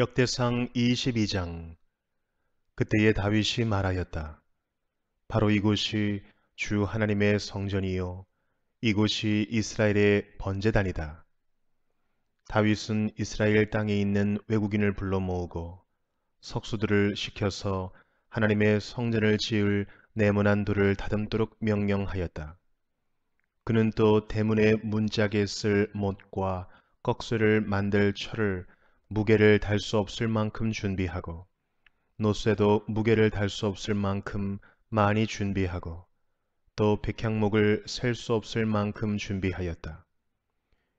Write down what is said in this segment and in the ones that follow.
역대상 22장 그때에 다윗이 말하였다. 바로 이곳이 주 하나님의 성전이요 이곳이 이스라엘의 번제단이다. 다윗은 이스라엘 땅에 있는 외국인을 불러 모으고 석수들을 시켜서 하나님의 성전을 지을 네모난 돌을 다듬도록 명령하였다. 그는 또 대문의 문짝에 쓸 못과 꺽쇠를 만들 철을 무게를 달 수 없을 만큼 준비하고 노쇠도 무게를 달 수 없을 만큼 많이 준비하고 또 백향목을 셀 수 없을 만큼 준비하였다.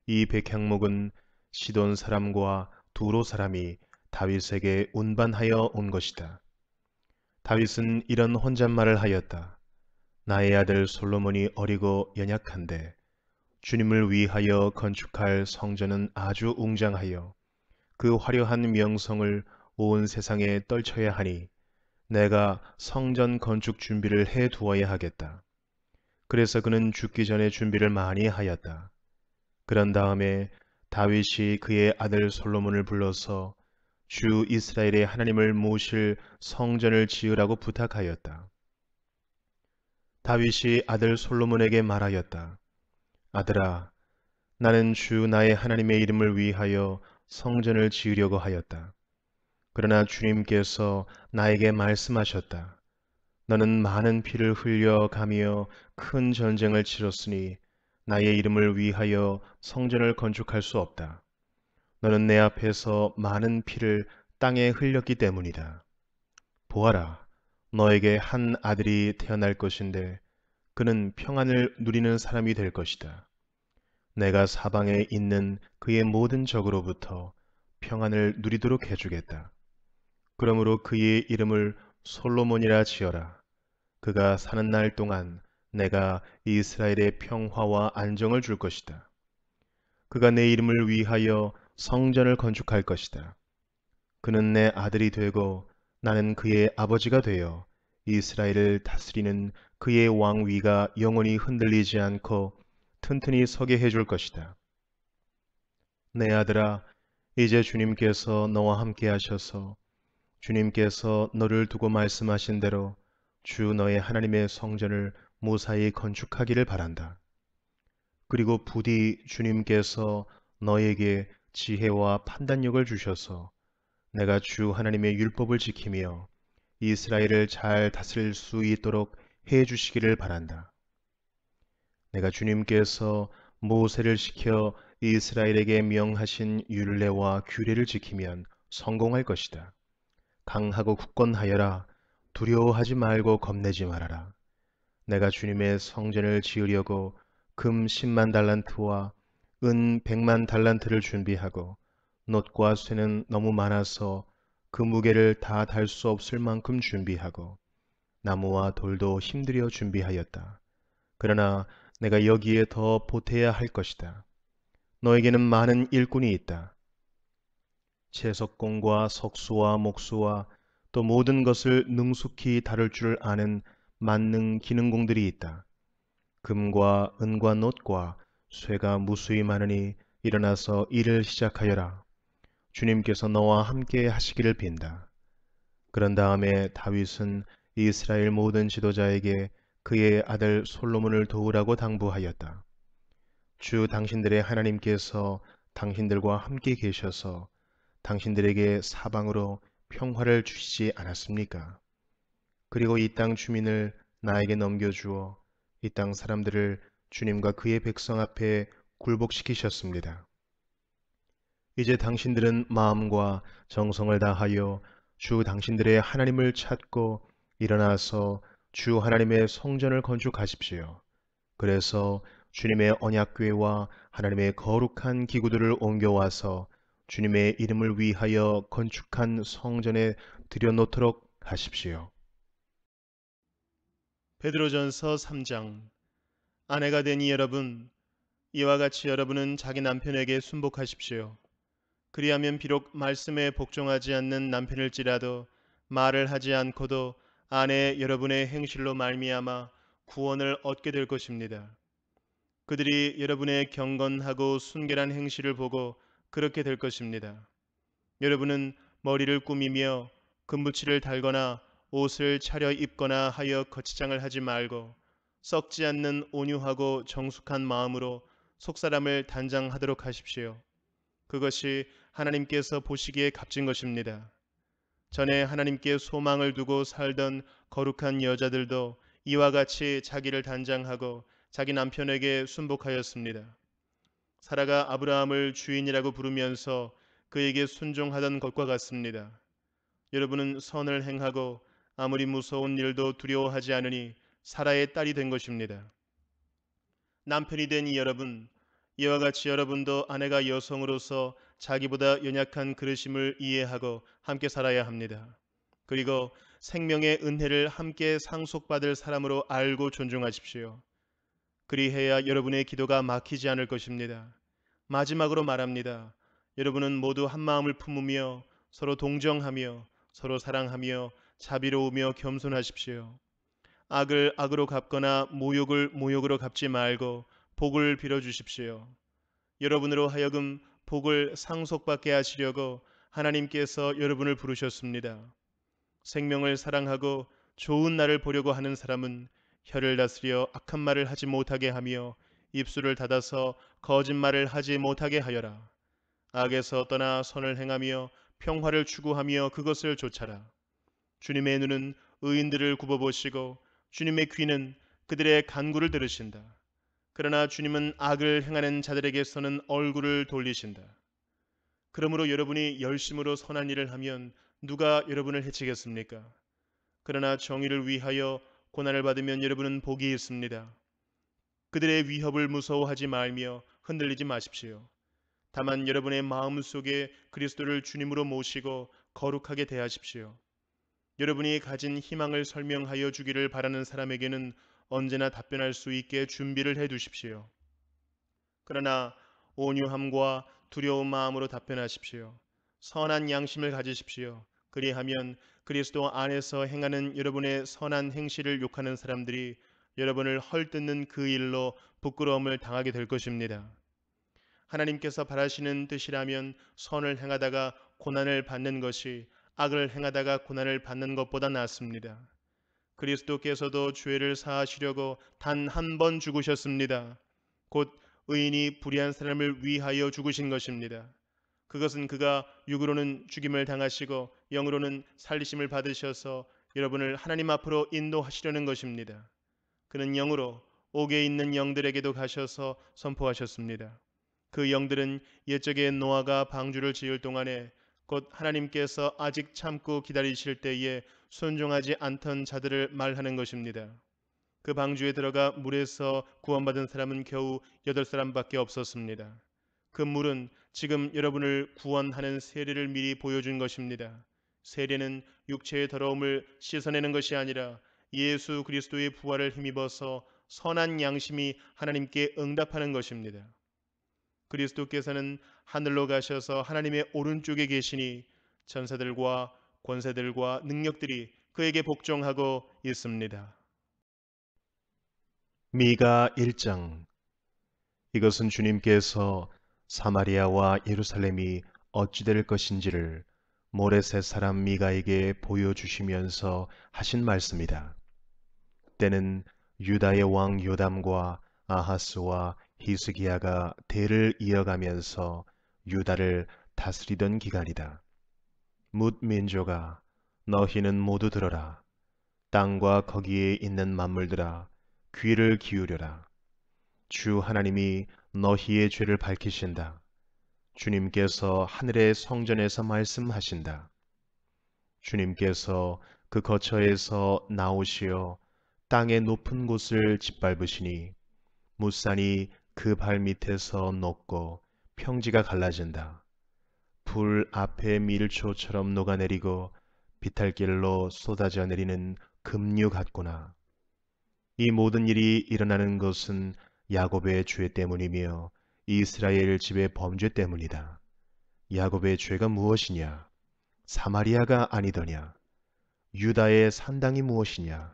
이 백향목은 시돈 사람과 두로 사람이 다윗에게 운반하여 온 것이다. 다윗은 이런 혼잣말을 하였다. 나의 아들 솔로몬이 어리고 연약한데 주님을 위하여 건축할 성전은 아주 웅장하여 그 화려한 명성을 온 세상에 떨쳐야 하니 내가 성전 건축 준비를 해 두어야 하겠다. 그래서 그는 죽기 전에 준비를 많이 하였다. 그런 다음에 다윗이 그의 아들 솔로몬을 불러서 주 이스라엘의 하나님을 모실 성전을 지으라고 부탁하였다. 다윗이 아들 솔로몬에게 말하였다. 아들아, 나는 주 나의 하나님의 이름을 위하여 성전을 지으려고 하였다. 그러나 주님께서 나에게 말씀하셨다. 너는 많은 피를 흘려가며 큰 전쟁을 치렀으니 나의 이름을 위하여 성전을 건축할 수 없다. 너는 내 앞에서 많은 피를 땅에 흘렸기 때문이다. 보아라, 너에게 한 아들이 태어날 것인데 그는 평안을 누리는 사람이 될 것이다. 내가 사방에 있는 그의 모든 적으로부터 평안을 누리도록 해주겠다. 그러므로 그의 이름을 솔로몬이라 지어라. 그가 사는 날 동안 내가 이스라엘의 평화와 안정을 줄 것이다. 그가 내 이름을 위하여 성전을 건축할 것이다. 그는 내 아들이 되고 나는 그의 아버지가 되어 이스라엘을 다스리는 그의 왕위가 영원히 흔들리지 않고 튼튼히 서게 해줄 것이다. 내 네, 아들아, 이제 주님께서 너와 함께 하셔서 주님께서 너를 두고 말씀하신 대로 주 너의 하나님의 성전을 무사히 건축하기를 바란다. 그리고 부디 주님께서 너에게 지혜와 판단력을 주셔서 내가 주 하나님의 율법을 지키며 이스라엘을 잘 다스릴 수 있도록 해 주시기를 바란다. 내가 주님께서 모세를 시켜 이스라엘에게 명하신 율례와 규례를 지키면 성공할 것이다. 강하고 굳건하여라. 두려워하지 말고 겁내지 말아라. 내가 주님의 성전을 지으려고 금 10만 달란트와 은 100만 달란트를 준비하고 놋과 쇠는 너무 많아서 그 무게를 다 달 수 없을 만큼 준비하고 나무와 돌도 힘들여 준비하였다. 그러나 내가 여기에 더 보태야 할 것이다. 너에게는 많은 일꾼이 있다. 채석공과 석수와 목수와 또 모든 것을 능숙히 다룰 줄 아는 만능 기능공들이 있다. 금과 은과 놋과 쇠가 무수히 많으니 일어나서 일을 시작하여라. 주님께서 너와 함께 하시기를 빈다. 그런 다음에 다윗은 이스라엘 모든 지도자에게 그의 아들 솔로몬을 도우라고 당부하였다. 주 당신들의 하나님께서 당신들과 함께 계셔서 당신들에게 사방으로 평화를 주시지 않았습니까? 그리고 이 땅 주민을 나에게 넘겨주어 이 땅 사람들을 주님과 그의 백성 앞에 굴복시키셨습니다. 이제 당신들은 마음과 정성을 다하여 주 당신들의 하나님을 찾고 일어나서 주 하나님의 성전을 건축하십시오. 그래서 주님의 언약궤와 하나님의 거룩한 기구들을 옮겨와서 주님의 이름을 위하여 건축한 성전에 들여놓도록 하십시오. 베드로전서 3장 아내가 되니 여러분 이와 같이 여러분은 자기 남편에게 순복하십시오. 그리하면 비록 말씀에 복종하지 않는 남편일지라도 말을 하지 않고도 안에 여러분의 행실로 말미암아 구원을 얻게 될 것입니다. 그들이 여러분의 경건하고 순결한 행실을 보고 그렇게 될 것입니다. 여러분은 머리를 꾸미며 금붙이를 달거나 옷을 차려 입거나 하여 거치장을 하지 말고 썩지 않는 온유하고 정숙한 마음으로 속사람을 단장하도록 하십시오. 그것이 하나님께서 보시기에 값진 것입니다. 전에 하나님께 소망을 두고 살던 거룩한 여자들도 이와 같이 자기를 단장하고 자기 남편에게 순복하였습니다. 사라가 아브라함을 주인이라고 부르면서 그에게 순종하던 것과 같습니다. 여러분은 선을 행하고 아무리 무서운 일도 두려워하지 않으니 사라의 딸이 된 것입니다. 남편이 된 여러분, 이와 같이 여러분도 아내가 여성으로서 자기보다 연약한 그르심을 이해하고 함께 살아야 합니다. 그리고 생명의 은혜를 함께 상속받을 사람으로 알고 존중하십시오. 그리해야 여러분의 기도가 막히지 않을 것입니다. 마지막으로 말합니다. 여러분은 모두 한 마음을 품으며 서로 동정하며 서로 사랑하며 자비로우며 겸손하십시오. 악을 악으로 갚거나 모욕을 모욕으로 갚지 말고 복을 빌어 주십시오. 여러분으로 하여금 복을 상속받게 하시려고 하나님께서 여러분을 부르셨습니다. 생명을 사랑하고 좋은 날을 보려고 하는 사람은 혀를 다스려 악한 말을 하지 못하게 하며 입술을 닫아서 거짓말을 하지 못하게 하여라. 악에서 떠나 선을 행하며 평화를 추구하며 그것을 쫓아라. 주님의 눈은 의인들을 굽어보시고 주님의 귀는 그들의 간구를 들으신다. 그러나 주님은 악을 행하는 자들에게서는 얼굴을 돌리신다. 그러므로 여러분이 열심으로 선한 일을 하면 누가 여러분을 해치겠습니까? 그러나 정의를 위하여 고난을 받으면 여러분은 복이 있습니다. 그들의 위협을 무서워하지 말며 흔들리지 마십시오. 다만 여러분의 마음 속에 그리스도를 주님으로 모시고 거룩하게 대하십시오. 여러분이 가진 희망을 설명하여 주기를 바라는 사람에게는 언제나 답변할 수 있게 준비를 해 두십시오. 그러나 온유함과 두려운 마음으로 답변하십시오. 선한 양심을 가지십시오. 그리하면 그리스도 안에서 행하는 여러분의 선한 행실을 욕하는 사람들이 여러분을 헐뜯는 그 일로 부끄러움을 당하게 될 것입니다. 하나님께서 바라시는 뜻이라면 선을 행하다가 고난을 받는 것이 악을 행하다가 고난을 받는 것보다 낫습니다. 그리스도께서도 죄를 사하시려고 단 한 번 죽으셨습니다. 곧 의인이 불의한 사람을 위하여 죽으신 것입니다. 그것은 그가 육으로는 죽임을 당하시고 영으로는 살리심을 받으셔서 여러분을 하나님 앞으로 인도하시려는 것입니다. 그는 영으로 옥에 있는 영들에게도 가셔서 선포하셨습니다. 그 영들은 옛적의 노아가 방주를 지을 동안에 곧 하나님께서 아직 참고 기다리실 때에 순종하지 않던 자들을 말하는 것입니다. 그 방주에 들어가 물에서 구원받은 사람은 겨우 여덟 사람밖에 없었습니다. 그 물은 지금 여러분을 구원하는 세례를 미리 보여준 것입니다. 세례는 육체의 더러움을 씻어내는 것이 아니라 예수 그리스도의 부활을 힘입어서 선한 양심이 하나님께 응답하는 것입니다. 그리스도께서는 하늘로 가셔서 하나님의 오른쪽에 계시니 천사들과 권세들과 능력들이 그에게 복종하고 있습니다. 미가 1장 이것은 주님께서 사마리아와 예루살렘이 어찌될 것인지를 모레셋 사람 미가에게 보여주시면서 하신 말씀이다. 때는 유다의 왕 요담과 아하스와 히스기야가 대를 이어가면서 유다를 다스리던 기간이다. 뭇 민족아 너희는 모두 들어라 땅과 거기에 있는 만물들아 귀를 기울여라 주 하나님이 너희의 죄를 밝히신다 주님께서 하늘의 성전에서 말씀하신다 주님께서 그 거처에서 나오시어 땅의 높은 곳을 짓밟으시니 무산이 그 발밑에서 녹고 평지가 갈라진다. 불 앞에 밀초처럼 녹아내리고 비탈길로 쏟아져 내리는 급류 같구나. 이 모든 일이 일어나는 것은 야곱의 죄 때문이며 이스라엘 집의 범죄 때문이다. 야곱의 죄가 무엇이냐? 사마리아가 아니더냐? 유다의 산당이 무엇이냐?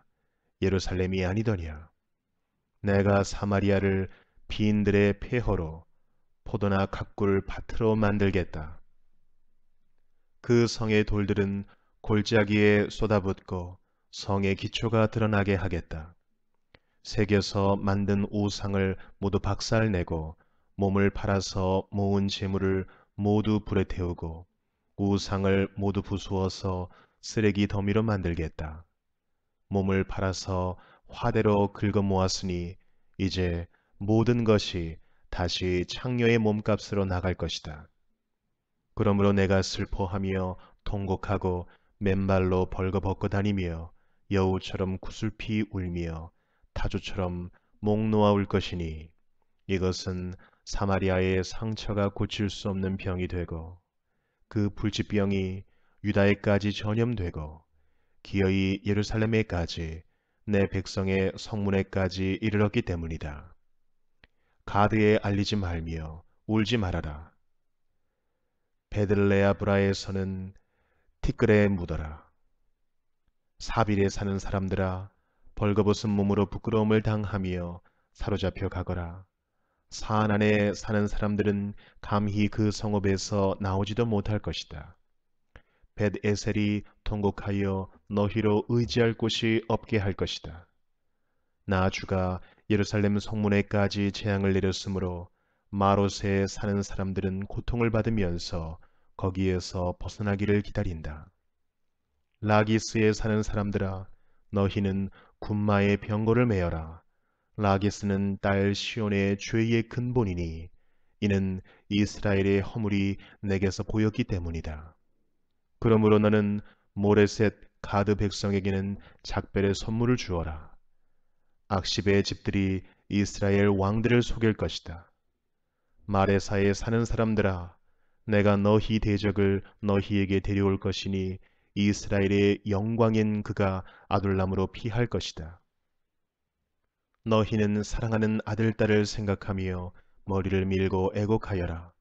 예루살렘이 아니더냐? 내가 사마리아를 비인들의 폐허로 포도나 각굴 밭으로 만들겠다. 그 성의 돌들은 골짜기에 쏟아붓고 성의 기초가 드러나게 하겠다. 새겨서 만든 우상을 모두 박살내고 몸을 팔아서 모은 재물을 모두 불에 태우고 우상을 모두 부수어서 쓰레기 더미로 만들겠다. 몸을 팔아서 화대로 긁어 모았으니 이제 모든 것이 다시 창녀의 몸값으로 나갈 것이다. 그러므로 내가 슬퍼하며 통곡하고 맨발로 벌거벗고 다니며 여우처럼 구슬피 울며 타조처럼 목 놓아 울 것이니 이것은 사마리아의 상처가 고칠 수 없는 병이 되고 그 불치병이 유다에까지 전염되고 기어이 예루살렘에까지 내 백성의 성문에까지 이르렀기 때문이다. 가드에 알리지 말며 울지 말아라. 베들레아 브라에서는 티끌에 묻어라. 사빌에 사는 사람들아 벌거벗은 몸으로 부끄러움을 당하며 사로잡혀 가거라. 사안 안에 사는 사람들은 감히 그 성읍에서 나오지도 못할 것이다. 벳에셀이 통곡하여 너희로 의지할 곳이 없게 할 것이다. 나 주가 예루살렘 성문에까지 재앙을 내렸으므로 마롯에 사는 사람들은 고통을 받으면서 거기에서 벗어나기를 기다린다. 라기스에 사는 사람들아 너희는 군마의 병거를 메어라. 라기스는 딸 시온의 죄의 근본이니 이는 이스라엘의 허물이 내게서 보였기 때문이다. 그러므로 너는 모레셋 가드 백성에게는 작별의 선물을 주어라. 악십의 집들이 이스라엘 왕들을 속일 것이다. 마레사에 사는 사람들아 내가 너희 대적을 너희에게 데려올 것이니 이스라엘의 영광인 그가 아둘람으로 피할 것이다. 너희는 사랑하는 아들 딸을 생각하며 머리를 밀고 애곡하여라.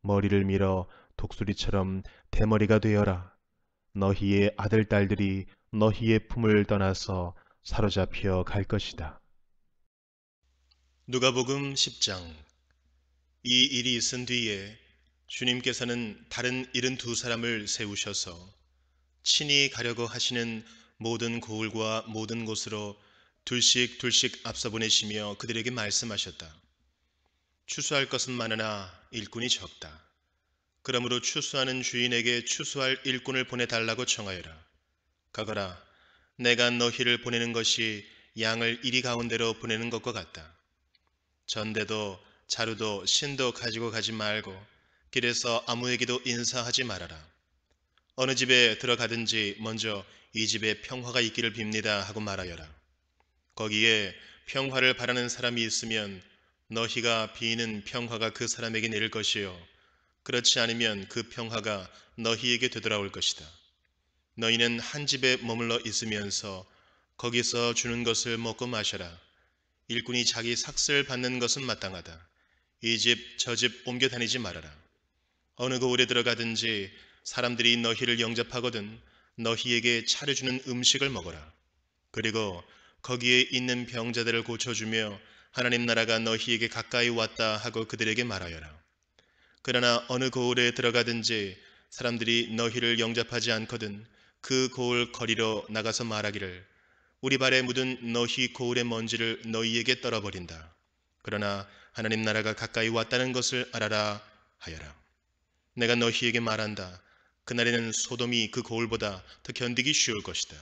머리를 밀어 독수리처럼 대머리가 되어라. 너희의 아들 딸들이 너희의 품을 떠나서 사로잡혀 갈 것이다. 누가복음 10장 이 일이 있은 뒤에 주님께서는 다른 일7두사람을 세우셔서 친히 가려고 하시는 모든 고을과 모든 곳으로 둘씩 둘씩 앞서 보내시며 그들에게 말씀하셨다. 추수할 것은 많으나 일꾼이 적다. 그러므로 추수하는 주인에게 추수할 일꾼을 보내달라고 청하여라. 가거라. 내가 너희를 보내는 것이 양을 이리 가운데로 보내는 것과 같다. 전대도 자루도 신도 가지고 가지 말고 길에서 아무에게도 인사하지 말아라. 어느 집에 들어가든지 먼저 이 집에 평화가 있기를 빕니다 하고 말하여라. 거기에 평화를 바라는 사람이 있으면 너희가 비는 평화가 그 사람에게 내릴 것이요. 그렇지 않으면 그 평화가 너희에게 되돌아올 것이다. 너희는 한 집에 머물러 있으면서 거기서 주는 것을 먹고 마셔라. 일꾼이 자기 삭슬 받는 것은 마땅하다. 이 집, 저 집 옮겨 다니지 말아라. 어느 거울에 들어가든지 사람들이 너희를 영접하거든 너희에게 차려주는 음식을 먹어라. 그리고 거기에 있는 병자들을 고쳐주며 하나님 나라가 너희에게 가까이 왔다 하고 그들에게 말하여라. 그러나 어느 거울에 들어가든지 사람들이 너희를 영접하지 않거든 그 거울 거리로 나가서 말하기를 우리 발에 묻은 너희 거울의 먼지를 너희에게 떨어버린다. 그러나 하나님 나라가 가까이 왔다는 것을 알아라 하여라. 내가 너희에게 말한다. 그날에는 소돔이 그 거울보다 더 견디기 쉬울 것이다.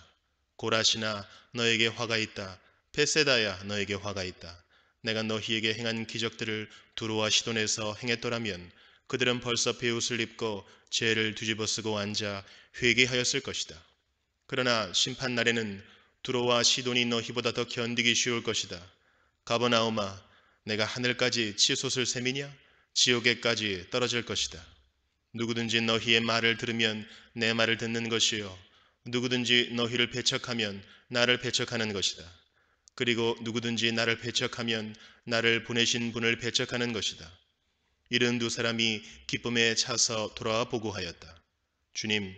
고라시나 너에게 화가 있다. 베세다야 너에게 화가 있다. 내가 너희에게 행한 기적들을 두루와 시돈에서 행했더라면 그들은 벌써 배옷을 입고 죄를 뒤집어쓰고 앉아 회개하였을 것이다. 그러나 심판 날에는 두루와 시돈이 너희보다 더 견디기 쉬울 것이다. 가버나오마, 내가 하늘까지 치솟을 셈이냐? 지옥에까지 떨어질 것이다. 누구든지 너희의 말을 들으면 내 말을 듣는 것이요. 누구든지 너희를 배척하면 나를 배척하는 것이다. 그리고 누구든지 나를 배척하면 나를 보내신 분을 배척하는 것이다. 이른 두 사람이 기쁨에 차서 돌아와 보고하였다. 주님,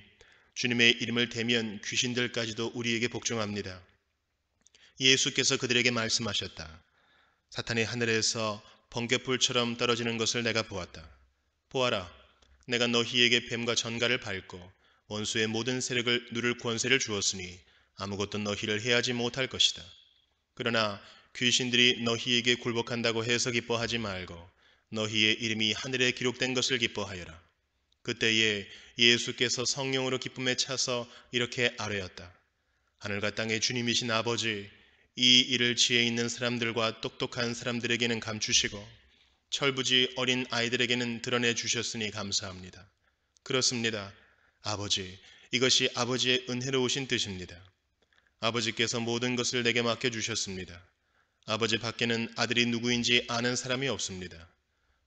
주님의 이름을 대면 귀신들까지도 우리에게 복종합니다. 예수께서 그들에게 말씀하셨다. 사탄이 하늘에서 번개불처럼 떨어지는 것을 내가 보았다. 보아라, 내가 너희에게 뱀과 전갈을 밟고 원수의 모든 세력을 누를 권세를 주었으니 아무것도 너희를 해하지 못할 것이다. 그러나 귀신들이 너희에게 굴복한다고 해서 기뻐하지 말고 너희의 이름이 하늘에 기록된 것을 기뻐하여라. 그때에 예수께서 성령으로 기쁨에 차서 이렇게 아뢰었다. 하늘과 땅의 주님이신 아버지, 이 일을 지혜 있는 사람들과 똑똑한 사람들에게는 감추시고 철부지 어린 아이들에게는 드러내 주셨으니 감사합니다. 그렇습니다. 아버지, 이것이 아버지의 은혜로우신 뜻입니다. 아버지께서 모든 것을 내게 맡겨주셨습니다. 아버지 밖에는 아들이 누구인지 아는 사람이 없습니다.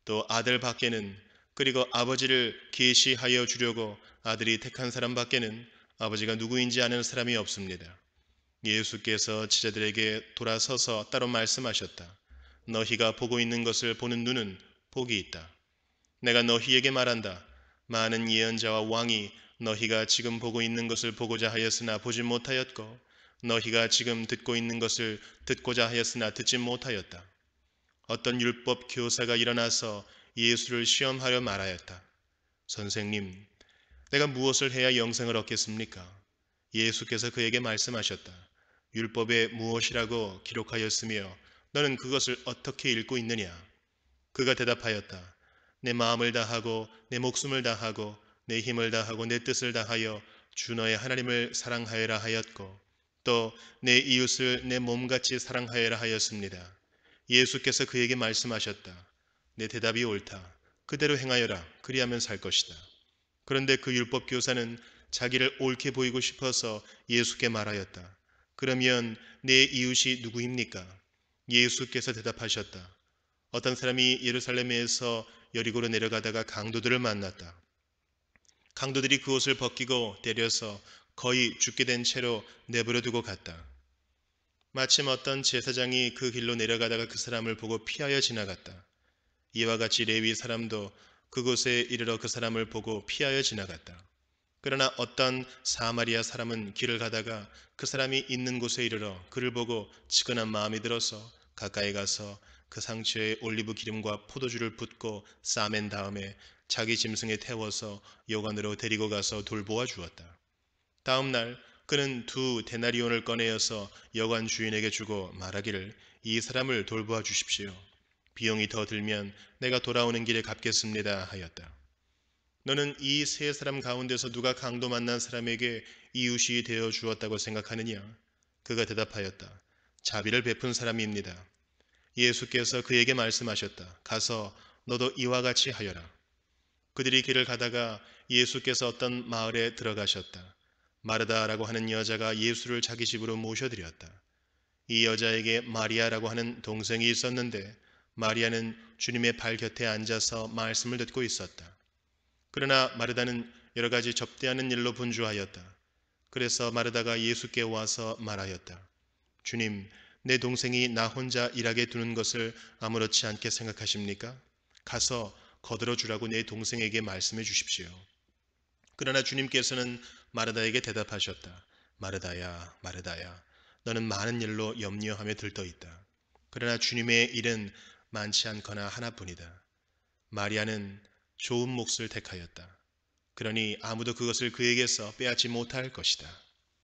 또 아들 밖에는 그리고 아버지를 계시하여 주려고 아들이 택한 사람 밖에는 아버지가 누구인지 아는 사람이 없습니다. 예수께서 지자들에게 돌아서서 따로 말씀하셨다. 너희가 보고 있는 것을 보는 눈은 복이 있다. 내가 너희에게 말한다. 많은 예언자와 왕이 너희가 지금 보고 있는 것을 보고자 하였으나 보지 못하였고 너희가 지금 듣고 있는 것을 듣고자 하였으나 듣지 못하였다. 어떤 율법 교사가 일어나서 예수를 시험하려 말하였다. 선생님, 내가 무엇을 해야 영생을 얻겠습니까? 예수께서 그에게 말씀하셨다. 율법에 무엇이라고 기록하였으며 너는 그것을 어떻게 읽고 있느냐? 그가 대답하였다. 내 마음을 다하고 내 목숨을 다하고 내 힘을 다하고 내 뜻을 다하여 주 너의 하나님을 사랑하여라 하였고 또 내 이웃을 내 몸같이 사랑하여라 하였습니다. 예수께서 그에게 말씀하셨다. 내 대답이 옳다. 그대로 행하여라. 그리하면 살 것이다. 그런데 그 율법 교사는 자기를 옳게 보이고 싶어서 예수께 말하였다. 그러면 내 이웃이 누구입니까? 예수께서 대답하셨다. 어떤 사람이 예루살렘에서 여리고로 내려가다가 강도들을 만났다. 강도들이 그 옷을 벗기고 때려서 거의 죽게 된 채로 내버려 두고 갔다. 마침 어떤 제사장이 그 길로 내려가다가 그 사람을 보고 피하여 지나갔다. 이와 같이 레위 사람도 그곳에 이르러 그 사람을 보고 피하여 지나갔다. 그러나 어떤 사마리아 사람은 길을 가다가 그 사람이 있는 곳에 이르러 그를 보고 지근한 마음이 들어서 가까이 가서 그 상처에 올리브 기름과 포도주를 붓고 싸맨 다음에 자기 짐승에 태워서 여관으로 데리고 가서 돌보아 주었다. 다음 날 그는 두 데나리온을 꺼내어서 여관 주인에게 주고 말하기를 이 사람을 돌보아 주십시오. 비용이 더 들면 내가 돌아오는 길에 갚겠습니다 하였다. 너는 이 세 사람 가운데서 누가 강도 만난 사람에게 이웃이 되어 주었다고 생각하느냐? 그가 대답하였다. 자비를 베푼 사람입니다. 예수께서 그에게 말씀하셨다. 가서 너도 이와 같이 하여라. 그들이 길을 가다가 예수께서 어떤 마을에 들어가셨다. 마르다라고 하는 여자가 예수를 자기 집으로 모셔드렸다. 이 여자에게 마리아라고 하는 동생이 있었는데 마리아는 주님의 발 곁에 앉아서 말씀을 듣고 있었다. 그러나 마르다는 여러 가지 접대하는 일로 분주하였다. 그래서 마르다가 예수께 와서 말하였다. 주님, 내 동생이 나 혼자 일하게 두는 것을 아무렇지 않게 생각하십니까? 가서 거들어 주라고 내 동생에게 말씀해 주십시오. 그러나 주님께서는 마르다에게 대답하셨다. 마르다야, 마르다야, 너는 많은 일로 염려하며 들떠 있다. 그러나 주님의 일은 많지 않거나 하나뿐이다. 마리아는 좋은 몫을 택하였다. 그러니 아무도 그것을 그에게서 빼앗지 못할 것이다.